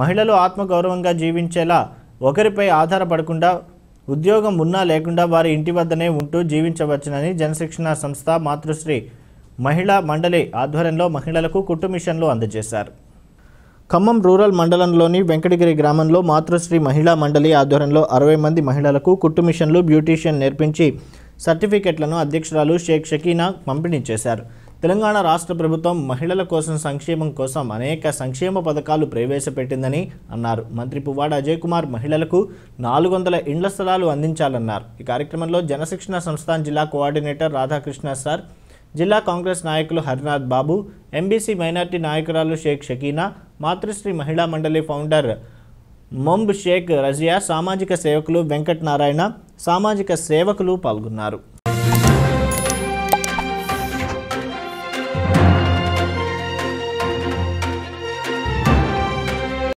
మహిళలు ఆత్మగౌరవంగా జీవించేలా ఒకరిపై ఆధారపడకుండా ఉద్యోగం ఉన్నా లేకుండా వారి ఇంటి వద్దనే ఉంటూ జీవించవచ్చునని జనశిక్షణ సంస్థ మాతృశ్రీ మహిళా మండలి ఆధ్వర్యంలో మహిళలకు కుట్టు మిషన్లు అందజేశారు ఖమ్మం రూరల్ మండలంలోని వెంకటగిరి గ్రామంలో మాతృశ్రీ మహిళా మండలి ఆధ్వర్యంలో అరవై మంది మహిళలకు కుట్టు మిషన్లు బ్యూటీషియన్ నేర్పించి సర్టిఫికెట్లను అధ్యక్షురాలు షేక్ షకీనా పంపిణీ చేశారు తెలంగాణ రాష్ట్ర ప్రభుత్వం మహిళల కోసం సంక్షేమం కోసం అనేక సంక్షేమ పథకాలు ప్రవేశపెట్టిందని అన్నారు మంత్రి పువ్వాడ అజయ్ కుమార్ మహిళలకు నాలుగు వందల ఇండ్ల స్థలాలు అందించాలన్నారు ఈ కార్యక్రమంలో జనశిక్షణ సంస్థాన్ జిల్లా కోఆర్డినేటర్ రాధాకృష్ణ సార్ జిల్లా కాంగ్రెస్ నాయకులు హరినాథ్ బాబు ఎంబీసీ మైనార్టీ నాయకురాలు షేక్ షకీనా మాతృశ్రీ మహిళా మండలి ఫౌండర్ మొంబ్ షేక్ రజియా సామాజిక సేవకులు వెంకట్ నారాయణ సామాజిక సేవకులు పాల్గొన్నారు